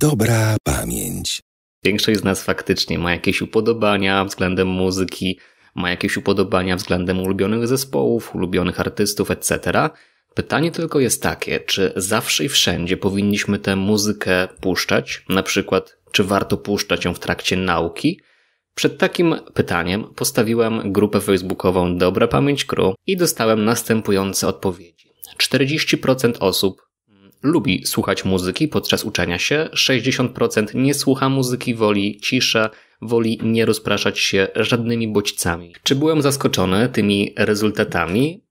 dobra pamięć. Większość z nas faktycznie ma jakieś upodobania względem muzyki, ma jakieś upodobania względem ulubionych zespołów, ulubionych artystów, etc. Pytanie tylko jest takie, czy zawsze i wszędzie powinniśmy tę muzykę puszczać? Na przykład, czy warto puszczać ją w trakcie nauki? Przed takim pytaniem postawiłem grupę facebookową Dobra Pamięć Crew i dostałem następujące odpowiedzi. 40% osób lubi słuchać muzyki podczas uczenia się, 60% nie słucha muzyki, woli ciszę, woli nie rozpraszać się żadnymi bodźcami. Czy byłem zaskoczony tymi rezultatami?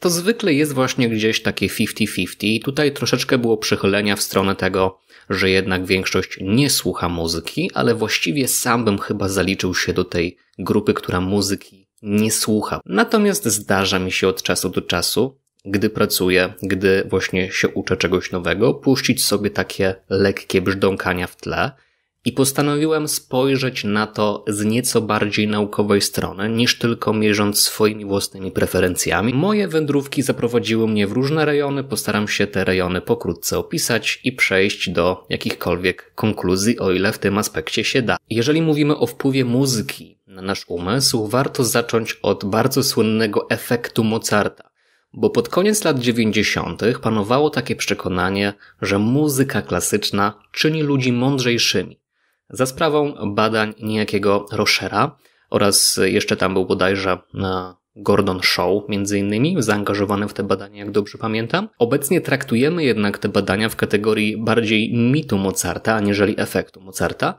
To zwykle jest właśnie gdzieś takie 50-50. Tutaj troszeczkę było przychylenia w stronę tego, że jednak większość nie słucha muzyki, ale właściwie sam bym chyba zaliczył się do tej grupy, która muzyki nie słucha. Natomiast zdarza mi się od czasu do czasu gdy pracuję, gdy właśnie się uczę czegoś nowego, puścić sobie takie lekkie brzdąkania w tle i postanowiłem spojrzeć na to z nieco bardziej naukowej strony, niż tylko mierząc swoimi własnymi preferencjami. Moje wędrówki zaprowadziły mnie w różne rejony, postaram się te rejony pokrótce opisać i przejść do jakichkolwiek konkluzji, o ile w tym aspekcie się da. Jeżeli mówimy o wpływie muzyki na nasz umysł, warto zacząć od bardzo słynnego efektu Mozarta. Bo pod koniec lat 90. panowało takie przekonanie, że muzyka klasyczna czyni ludzi mądrzejszymi. Za sprawą badań niejakiego Rochera oraz jeszcze tam był bodajże e, Gordon Shaw, między innymi, zaangażowany w te badania, jak dobrze pamiętam. Obecnie traktujemy jednak te badania w kategorii bardziej mitu Mozarta, aniżeli efektu Mozarta,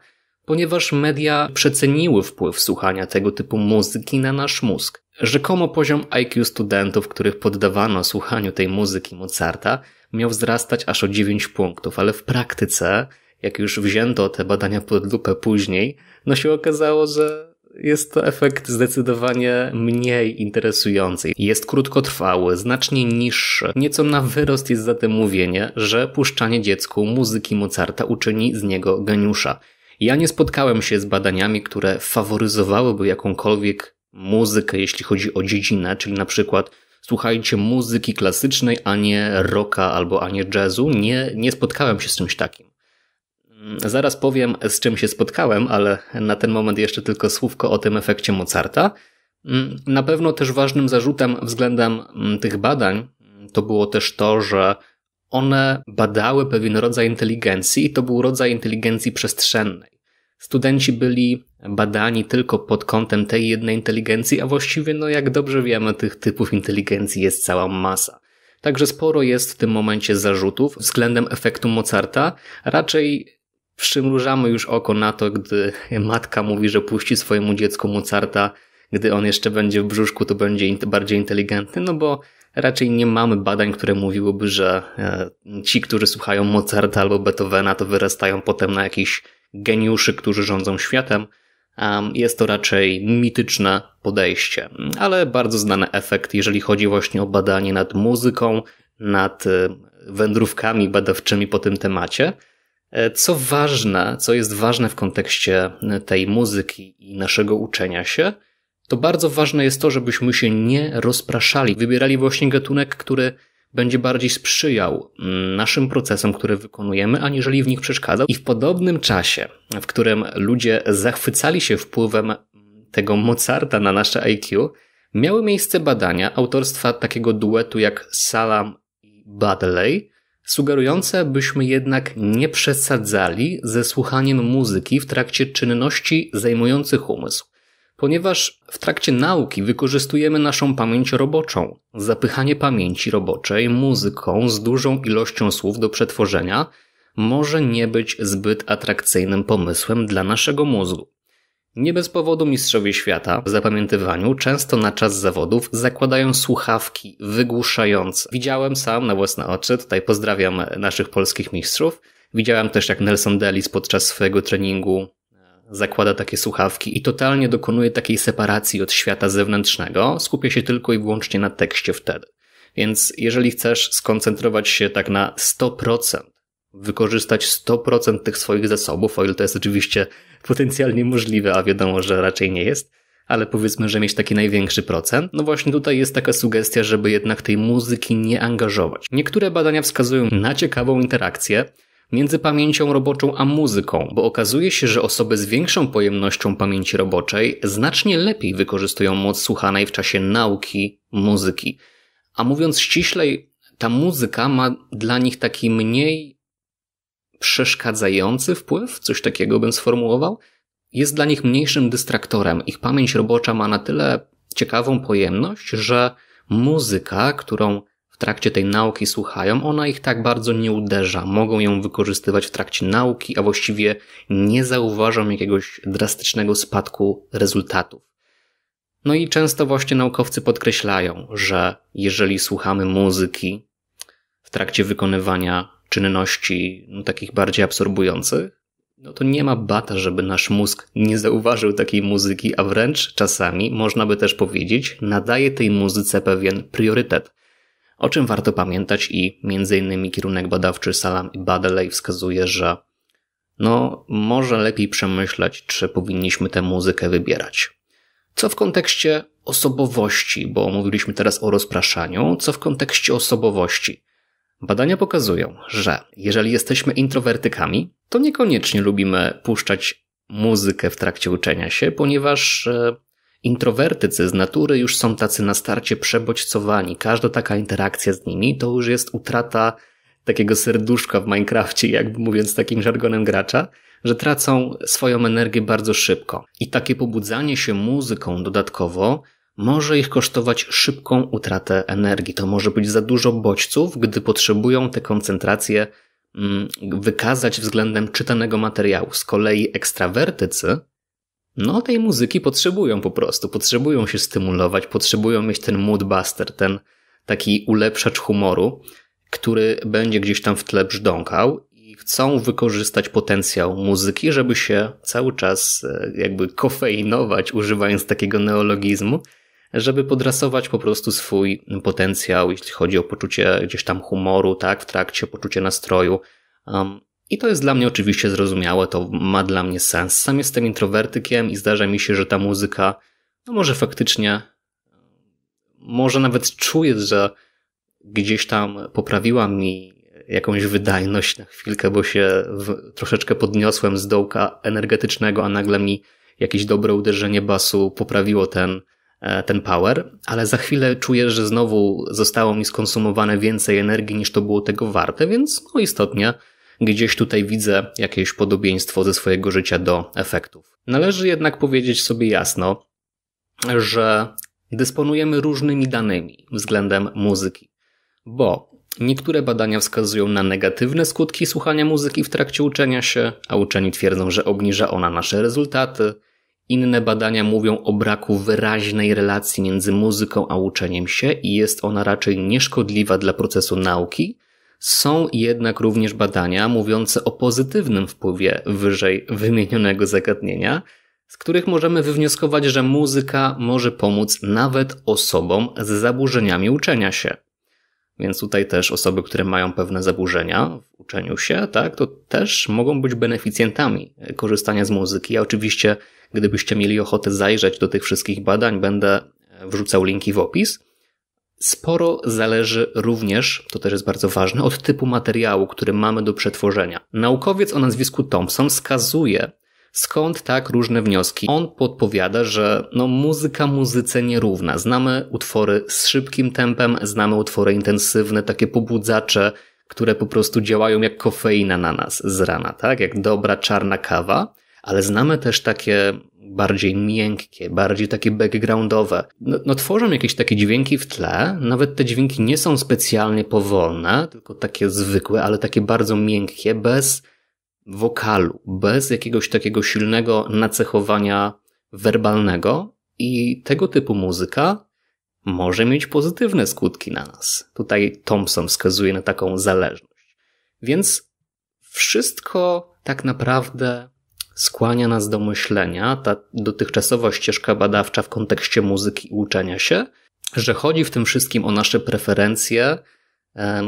ponieważ media przeceniły wpływ słuchania tego typu muzyki na nasz mózg. Rzekomo poziom IQ studentów, których poddawano słuchaniu tej muzyki Mozarta, miał wzrastać aż o 9 punktów, ale w praktyce, jak już wzięto te badania pod lupę później, no się okazało, że jest to efekt zdecydowanie mniej interesujący. Jest krótkotrwały, znacznie niższy. Nieco na wyrost jest zatem mówienie, że puszczanie dziecku muzyki Mozarta uczyni z niego geniusza. Ja nie spotkałem się z badaniami, które faworyzowałyby jakąkolwiek muzykę, jeśli chodzi o dziedzinę, czyli na przykład słuchajcie muzyki klasycznej, a nie rocka albo a nie jazzu. Nie, nie spotkałem się z czymś takim. Mm, zaraz powiem, z czym się spotkałem, ale na ten moment jeszcze tylko słówko o tym efekcie Mozarta. Mm, na pewno też ważnym zarzutem względem mm, tych badań to było też to, że one badały pewien rodzaj inteligencji i to był rodzaj inteligencji przestrzennej. Studenci byli badani tylko pod kątem tej jednej inteligencji, a właściwie, no jak dobrze wiemy, tych typów inteligencji jest cała masa. Także sporo jest w tym momencie zarzutów względem efektu Mozarta. Raczej przymrużamy już oko na to, gdy matka mówi, że puści swojemu dziecku Mozarta, gdy on jeszcze będzie w brzuszku, to będzie bardziej inteligentny, no bo raczej nie mamy badań, które mówiłyby, że e, ci, którzy słuchają Mozarta albo Beethovena, to wyrastają potem na jakichś geniuszy, którzy rządzą światem. Jest to raczej mityczne podejście, ale bardzo znany efekt, jeżeli chodzi właśnie o badanie nad muzyką, nad e, wędrówkami badawczymi po tym temacie. E, co ważne, co jest ważne w kontekście tej muzyki i naszego uczenia się, to bardzo ważne jest to, żebyśmy się nie rozpraszali, wybierali właśnie gatunek, który będzie bardziej sprzyjał mm, naszym procesom, które wykonujemy, aniżeli w nich przeszkadzał. I w podobnym czasie, w którym ludzie zachwycali się wpływem mm, tego Mozarta na nasze IQ, miały miejsce badania autorstwa takiego duetu jak Salam i Badley, sugerujące, byśmy jednak nie przesadzali ze słuchaniem muzyki w trakcie czynności zajmujących umysł ponieważ w trakcie nauki wykorzystujemy naszą pamięć roboczą, zapychanie pamięci roboczej muzyką z dużą ilością słów do przetworzenia może nie być zbyt atrakcyjnym pomysłem dla naszego mózgu. Nie bez powodu mistrzowie świata w zapamiętywaniu często na czas zawodów zakładają słuchawki wygłuszające. Widziałem sam na własne oczy, tutaj pozdrawiam naszych polskich mistrzów. Widziałem też jak Nelson Delis podczas swojego treningu zakłada takie słuchawki i totalnie dokonuje takiej separacji od świata zewnętrznego, skupia się tylko i wyłącznie na tekście wtedy. Więc jeżeli chcesz skoncentrować się tak na 100%, wykorzystać 100% tych swoich zasobów, o ile to jest oczywiście potencjalnie możliwe, a wiadomo, że raczej nie jest, ale powiedzmy, że mieć taki największy procent. No właśnie tutaj jest taka sugestia, żeby jednak tej muzyki nie angażować. Niektóre badania wskazują na ciekawą interakcję między pamięcią roboczą a muzyką, bo okazuje się, że osoby z większą pojemnością pamięci roboczej znacznie lepiej wykorzystują moc słuchanej w czasie nauki muzyki. A mówiąc ściślej, ta muzyka ma dla nich taki mniej przeszkadzający wpływ, coś takiego bym sformułował, jest dla nich mniejszym dystraktorem. Ich pamięć robocza ma na tyle ciekawą pojemność, że muzyka, którą w trakcie tej nauki słuchają, ona ich tak bardzo nie uderza. Mogą ją wykorzystywać w trakcie nauki, a właściwie nie zauważą jakiegoś drastycznego spadku rezultatów. No i często właśnie naukowcy podkreślają, że jeżeli słuchamy muzyki w trakcie wykonywania czynności no, takich bardziej absorbujących, no to nie ma bata, żeby nasz mózg nie zauważył takiej muzyki, a wręcz czasami, można by też powiedzieć, nadaje tej muzyce pewien priorytet o czym warto pamiętać i m.in. kierunek badawczy Salam i Baddeley wskazuje, że no, może lepiej przemyśleć, czy powinniśmy tę muzykę wybierać. Co w kontekście osobowości, bo mówiliśmy teraz o rozpraszaniu, co w kontekście osobowości. Badania pokazują, że jeżeli jesteśmy introwertykami, to niekoniecznie lubimy puszczać muzykę w trakcie uczenia się, ponieważ e, Introwertycy z natury już są tacy na starcie przebodźcowani. Każda taka interakcja z nimi to już jest utrata takiego serduszka w Minecrafcie, jakby mówiąc takim żargonem gracza, że tracą swoją energię bardzo szybko. I takie pobudzanie się muzyką dodatkowo może ich kosztować szybką utratę energii. To może być za dużo bodźców, gdy potrzebują tę koncentrację mm, wykazać względem czytanego materiału. Z kolei ekstrawertycy no tej muzyki potrzebują po prostu. Potrzebują się stymulować, potrzebują mieć ten moodbuster, ten taki ulepszacz humoru, który będzie gdzieś tam w tle brzdąkał i chcą wykorzystać potencjał muzyki, żeby się cały czas e, jakby kofeinować, używając takiego neologizmu, żeby podrasować po prostu swój potencjał, jeśli chodzi o poczucie gdzieś tam humoru, tak, w trakcie, poczucie nastroju. Um, i to jest dla mnie oczywiście zrozumiałe, to ma dla mnie sens. Sam jestem introwertykiem i zdarza mi się, że ta muzyka, no może faktycznie, może nawet czuję, że gdzieś tam poprawiła mi jakąś wydajność na chwilkę, bo się w, troszeczkę podniosłem z dołka energetycznego, a nagle mi jakieś dobre uderzenie basu poprawiło ten, e, ten power, ale za chwilę czuję, że znowu zostało mi skonsumowane więcej energii niż to było tego warte, więc no istotnie Gdzieś tutaj widzę jakieś podobieństwo ze swojego życia do efektów. Należy jednak powiedzieć sobie jasno, że dysponujemy różnymi danymi względem muzyki, bo Niektóre badania wskazują na negatywne skutki słuchania muzyki w trakcie uczenia się, a uczeni twierdzą, że obniża ona nasze rezultaty. Inne badania mówią o braku wyraźnej relacji między muzyką a uczeniem się i jest ona raczej nieszkodliwa dla procesu nauki, są jednak również badania mówiące o pozytywnym wpływie wyżej wymienionego zagadnienia, z których możemy wywnioskować, że muzyka może pomóc nawet osobom z zaburzeniami uczenia się. Więc tutaj też osoby, które mają pewne zaburzenia w uczeniu się, tak, to też mogą być beneficjentami korzystania z muzyki. Ja oczywiście, gdybyście mieli ochotę zajrzeć do tych wszystkich badań, będę wrzucał linki w opis. Sporo zależy również, to też jest bardzo ważne, od typu materiału, który mamy do przetworzenia. Naukowiec o nazwisku Thompson wskazuje, skąd tak różne wnioski. On podpowiada, że no, muzyka muzyce nierówna. Znamy utwory z szybkim tempem, znamy utwory intensywne, takie pobudzacze, które po prostu działają jak kofeina na nas z rana, tak? Jak dobra czarna kawa, ale znamy też takie bardziej miękkie, bardziej takie backgroundowe. No, no, tworzą jakieś takie dźwięki w tle, nawet te dźwięki nie są specjalnie powolne, tylko takie zwykłe, ale takie bardzo miękkie, bez wokalu, bez jakiegoś takiego silnego nacechowania werbalnego i tego typu muzyka może mieć pozytywne skutki na nas. Tutaj Thompson wskazuje na taką zależność. Więc wszystko tak naprawdę skłania nas do myślenia, ta dotychczasowa ścieżka badawcza w kontekście muzyki i uczenia się, że chodzi w tym wszystkim o nasze preferencje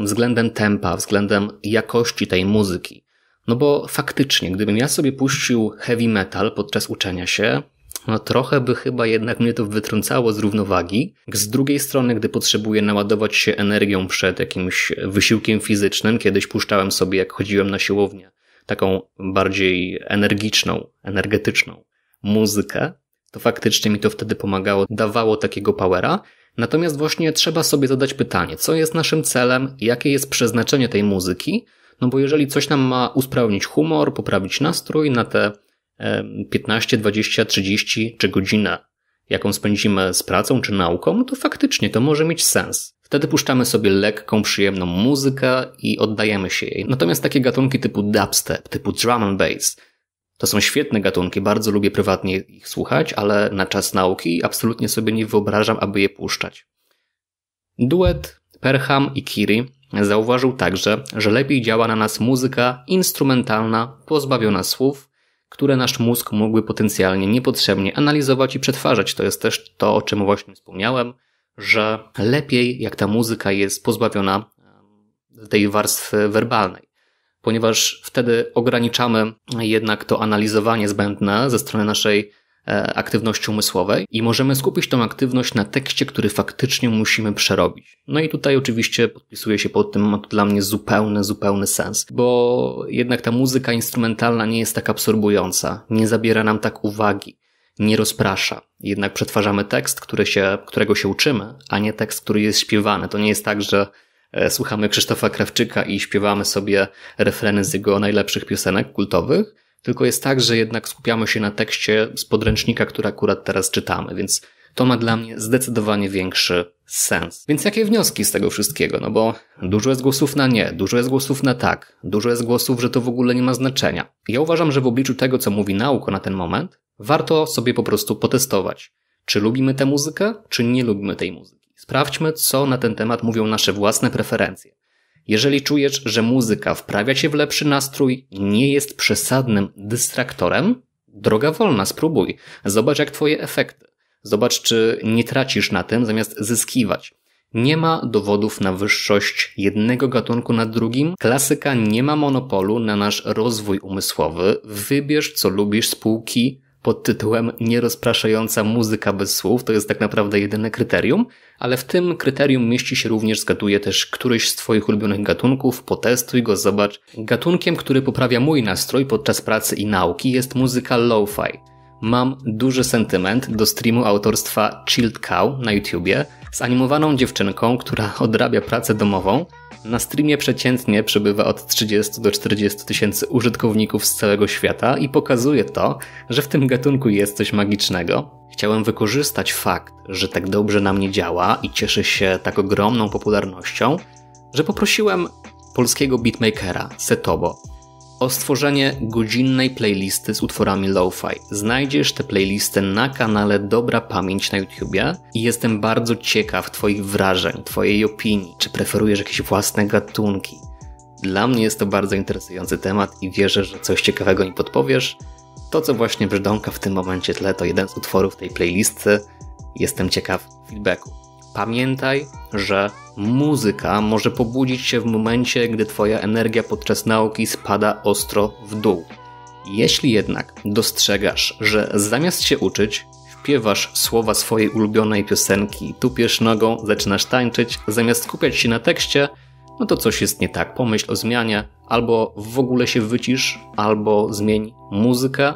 względem tempa, względem jakości tej muzyki. No bo faktycznie, gdybym ja sobie puścił heavy metal podczas uczenia się, no trochę by chyba jednak mnie to wytrącało z równowagi. Z drugiej strony, gdy potrzebuję naładować się energią przed jakimś wysiłkiem fizycznym, kiedyś puszczałem sobie, jak chodziłem na siłownię, taką bardziej energiczną, energetyczną muzykę, to faktycznie mi to wtedy pomagało, dawało takiego powera. Natomiast właśnie trzeba sobie zadać pytanie, co jest naszym celem, jakie jest przeznaczenie tej muzyki, no bo jeżeli coś nam ma usprawnić humor, poprawić nastrój na te 15, 20, 30 czy godzinę, jaką spędzimy z pracą czy nauką, to faktycznie to może mieć sens. Wtedy puszczamy sobie lekką, przyjemną muzykę i oddajemy się jej. Natomiast takie gatunki typu dubstep, typu drum and bass, to są świetne gatunki, bardzo lubię prywatnie ich słuchać, ale na czas nauki absolutnie sobie nie wyobrażam, aby je puszczać. Duet Perham i Kiri zauważył także, że lepiej działa na nas muzyka instrumentalna, pozbawiona słów, które nasz mózg mógłby potencjalnie niepotrzebnie analizować i przetwarzać. To jest też to, o czym właśnie wspomniałem – że lepiej jak ta muzyka jest pozbawiona tej warstwy werbalnej, ponieważ wtedy ograniczamy jednak to analizowanie zbędne ze strony naszej e, aktywności umysłowej i możemy skupić tą aktywność na tekście, który faktycznie musimy przerobić. No i tutaj oczywiście podpisuje się pod tym, ma to dla mnie zupełny, zupełny sens, bo jednak ta muzyka instrumentalna nie jest tak absorbująca, nie zabiera nam tak uwagi nie rozprasza. Jednak przetwarzamy tekst, który się, którego się uczymy, a nie tekst, który jest śpiewany. To nie jest tak, że e, słuchamy Krzysztofa Krawczyka i śpiewamy sobie refreny z jego najlepszych piosenek kultowych, tylko jest tak, że jednak skupiamy się na tekście z podręcznika, który akurat teraz czytamy, więc to ma dla mnie zdecydowanie większy sens. Więc jakie wnioski z tego wszystkiego? No bo dużo jest głosów na nie, dużo jest głosów na tak, dużo jest głosów, że to w ogóle nie ma znaczenia. Ja uważam, że w obliczu tego, co mówi nauka na ten moment, Warto sobie po prostu potestować, czy lubimy tę muzykę, czy nie lubimy tej muzyki. Sprawdźmy, co na ten temat mówią nasze własne preferencje. Jeżeli czujesz, że muzyka wprawia cię w lepszy nastrój, nie jest przesadnym dystraktorem, droga wolna, spróbuj. Zobacz, jak twoje efekty. Zobacz, czy nie tracisz na tym, zamiast zyskiwać. Nie ma dowodów na wyższość jednego gatunku nad drugim. Klasyka nie ma monopolu na nasz rozwój umysłowy. Wybierz, co lubisz, spółki pod tytułem Nierozpraszająca muzyka bez słów. To jest tak naprawdę jedyne kryterium, ale w tym kryterium mieści się również, zgaduję też, któryś z Twoich ulubionych gatunków. Potestuj go, zobacz. Gatunkiem, który poprawia mój nastrój podczas pracy i nauki jest muzyka lo-fi. Mam duży sentyment do streamu autorstwa Chilled Cow na YouTubie – z animowaną dziewczynką, która odrabia pracę domową. Na streamie przeciętnie przebywa od 30 do 40 tysięcy użytkowników z całego świata i pokazuje to, że w tym gatunku jest coś magicznego. Chciałem wykorzystać fakt, że tak dobrze na mnie działa i cieszy się tak ogromną popularnością, że poprosiłem polskiego beatmakera Setobo o stworzenie godzinnej playlisty z utworami lo-fi. Znajdziesz tę playlistę na kanale Dobra Pamięć na YouTubie i jestem bardzo ciekaw Twoich wrażeń, Twojej opinii, czy preferujesz jakieś własne gatunki. Dla mnie jest to bardzo interesujący temat i wierzę, że coś ciekawego mi podpowiesz. To, co właśnie brzdąka w tym momencie tle, to jeden z utworów tej playlisty. Jestem ciekaw feedbacku. Pamiętaj, że muzyka może pobudzić się w momencie, gdy Twoja energia podczas nauki spada ostro w dół. Jeśli jednak dostrzegasz, że zamiast się uczyć, śpiewasz słowa swojej ulubionej piosenki, tupiesz nogą, zaczynasz tańczyć, zamiast skupiać się na tekście, no to coś jest nie tak. Pomyśl o zmianie, albo w ogóle się wycisz, albo zmień muzykę,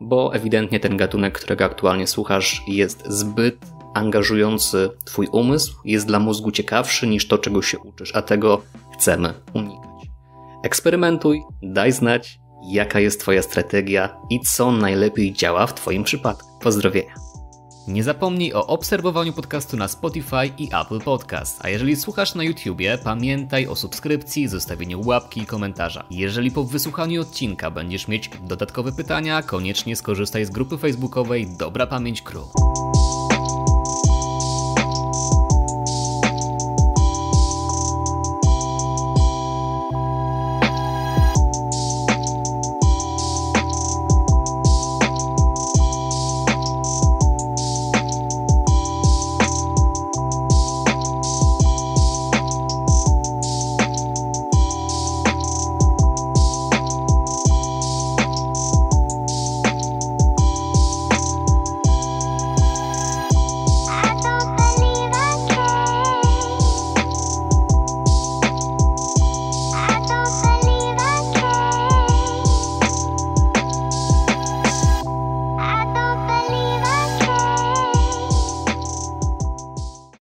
bo ewidentnie ten gatunek, którego aktualnie słuchasz, jest zbyt angażujący Twój umysł jest dla mózgu ciekawszy niż to, czego się uczysz, a tego chcemy unikać. Eksperymentuj, daj znać, jaka jest Twoja strategia i co najlepiej działa w Twoim przypadku. Pozdrowienia. Nie zapomnij o obserwowaniu podcastu na Spotify i Apple Podcast. A jeżeli słuchasz na YouTubie, pamiętaj o subskrypcji, zostawieniu łapki i komentarza. Jeżeli po wysłuchaniu odcinka będziesz mieć dodatkowe pytania, koniecznie skorzystaj z grupy facebookowej Dobra Pamięć Crew.